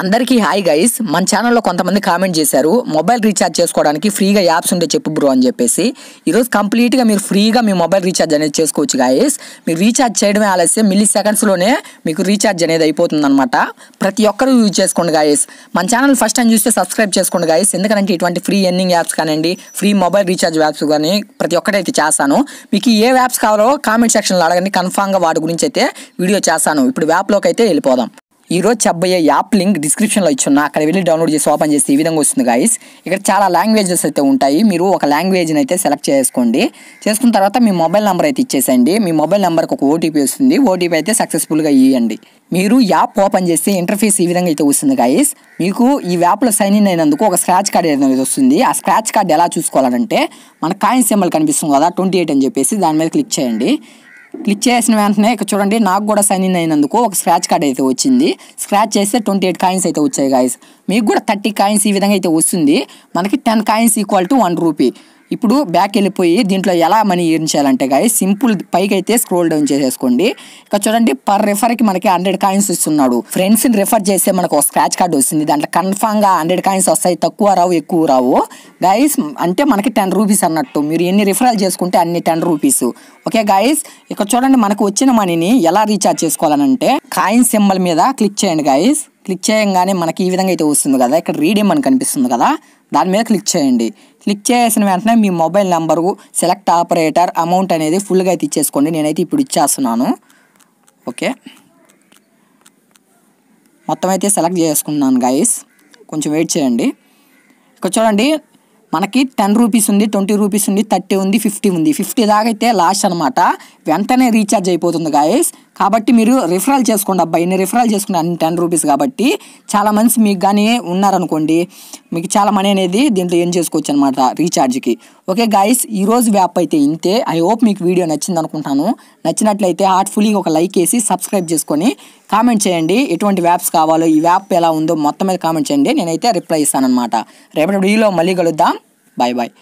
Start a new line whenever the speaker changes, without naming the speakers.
అందరికీ hi guys మన ఛానల్లో కొంతమంది కామెంట్ చేశారు మొబైల్ రీఛార్జ్ చేసుకోవడానికి ఫ్రీగా యాప్స్ ఉంటే చెప్పు బ్రో అని చెప్పేసి ఈరోజు కంప్లీట్గా మీరు ఫ్రీగా మీ మొబైల్ రీఛార్జ్ అనేది చేసుకోవచ్చు గాయస్ మీరు రీఛార్జ్ చేయడమే ఆలస్యం మిల్లీ సెకండ్స్లోనే మీకు రీఛార్జ్ అనేది అయిపోతుంది అనమాట ప్రతి ఒక్కరూ యూజ్ చేసుకోండి గాయస్ మన ఛానల్ ఫస్ట్ టైం చూస్తే సబ్స్క్రైబ్ చేసుకోండి గాయస్ ఎందుకంటే ఇటువంటి ఫ్రీ ఎర్నింగ్ యాప్స్ కానివ్వండి ఫ్రీ మొబైల్ రీఛార్జ్ యాప్స్ కానీ ప్రతి ఒక్కటైతే చేస్తాను మీకు ఏ యాప్స్ కావాలో కామెంట్ సెక్షన్లో అడగండి కన్ఫామ్గా వాటి గురించి అయితే వీడియో చేస్తాను ఇప్పుడు యాప్లోకి అయితే వెళ్ళిపోదాం ఈరోజు చెప్పబోయే యాప్ లింక్ డిస్క్రిప్షన్లో ఇచ్చున్నా అక్కడ వెళ్ళి డౌన్లోడ్ చేసి ఓపెన్ చేస్తే ఈ విధంగా వస్తుంది గాయస్ ఇక్కడ చాలా లాంగ్వేజెస్ అయితే ఉంటాయి మీరు ఒక లాంగ్వేజ్ని అయితే సెలెక్ట్ చేసుకోండి చేసుకున్న తర్వాత మీ మొబైల్ నెంబర్ అయితే ఇచ్చేసేయండి మీ మొబైల్ నెంబర్కి ఒక ఓటీపీ వస్తుంది ఓటీపీ అయితే సక్సెస్ఫుల్గా ఇవ్వండి మీరు యాప్ ఓపెన్ చేస్తే ఇంటర్ఫేస్ ఈ విధంగా అయితే వస్తుంది గాయస్ మీకు ఈ యాప్లో సైన్ ఇన్ అయినందుకు ఒక స్క్రాచ్ కార్డ్ అనేది వస్తుంది ఆ స్క్రాచ్ కార్డ్ ఎలా చూసుకోవాలంటే మన కాయిన్ సింబల్ కనిపిస్తుంది కదా ట్వంటీ ఎయిట్ అని చెప్పేసి దాని మీద క్లిక్ చేయండి క్లిక్ చేసిన వెంటనే ఇక్కడ చూడండి నాకు కూడా సైన్ ఇన్ అయినందుకు ఒక స్క్రాచ్ కార్డ్ అయితే వచ్చింది స్క్రాచ్ చేస్తే ట్వంటీ ఎయిట్ కాయిన్స్ అయితే వచ్చాయి గాయస్ మీకు కూడా థర్టీ కాయిన్స్ ఈ విధంగా అయితే వస్తుంది మనకి ten coins equal to one rupee ఇప్పుడు బ్యాక్ వెళ్ళిపోయి దీంట్లో ఎలా మనీ ఎర్న్ చేయాలంటే గాయ సింపుల్ పైకి అయితే స్క్రోల్ డౌన్ చేసేసుకోండి ఇక చూడండి పర్ కి మనకి హండ్రెడ్ కాయిన్స్ ఇస్తున్నాడు ఫ్రెండ్స్ని రిఫర్ చేస్తే మనకు ఒక స్క్రాచ్ కార్డ్ వస్తుంది దాంట్లో కన్ఫామ్గా హండ్రెడ్ కాయిన్స్ వస్తాయి తక్కువ రావు ఎక్కువ రావు గాయస్ అంటే మనకి టెన్ రూపీస్ అన్నట్టు మీరు ఎన్ని రిఫరల్ చేసుకుంటే అన్ని టెన్ రూపీస్ ఓకే గాయస్ ఇక్కడ చూడండి మనకు వచ్చిన మనీని ఎలా రీఛార్జ్ చేసుకోవాలనంటే కాయిన్ సింబల్ మీద క్లిక్ చేయండి గాయస్ క్లిక్ చేయగానే మనకి ఈ విధంగా అయితే వస్తుంది కదా ఇక్కడ రీడియం అని కనిపిస్తుంది కదా దాని మీద క్లిక్ చేయండి క్లిక్ చేసిన వెంటనే మీ mobile number select operator amount అనేది ఫుల్గా అయితే ఇచ్చేసుకోండి నేనైతే ఇప్పుడు ఇచ్చేస్తున్నాను ఓకే మొత్తం అయితే సెలెక్ట్ చేసుకున్నాను గైస్ కొంచెం వెయిట్ చేయండి ఇక్కడ చూడండి మనకి టెన్ రూపీస్ ఉంది ట్వంటీ రూపీస్ ఉంది థర్టీ ఉంది ఫిఫ్టీ ఉంది ఫిఫ్టీ దాకా అయితే లాస్ట్ అనమాట వెంటనే రీఛార్జ్ అయిపోతుంది గాయస్ కాబట్టి మీరు రిఫరల్ చేసుకోండి అబ్బాయిని రిఫరల్ చేసుకుని అన్ని టెన్ రూపీస్ కాబట్టి చాలా మంది మీకు కానీ ఉన్నారనుకోండి మీకు చాలా మనీ అనేది దీంట్లో ఏం చేసుకోవచ్చు అనమాట రీఛార్జ్కి ఓకే గాయస్ ఈరోజు వ్యాప్ అయితే ఇంతే ఐ హోప్ మీకు వీడియో నచ్చింది అనుకుంటాను నచ్చినట్లయితే హార్ట్ఫుల్లీ ఒక లైక్ వేసి సబ్స్క్రైబ్ చేసుకొని కామెంట్ చేయండి ఎటువంటి వ్యాప్స్ కావాలో ఈ వ్యాప్ ఎలా ఉందో మొత్తం మీద కామెంట్ చేయండి నేనైతే రిప్లై ఇస్తానమాట రేపటి వీడియోలో మళ్ళీ కలుద్దాం బాయ్ బాయ్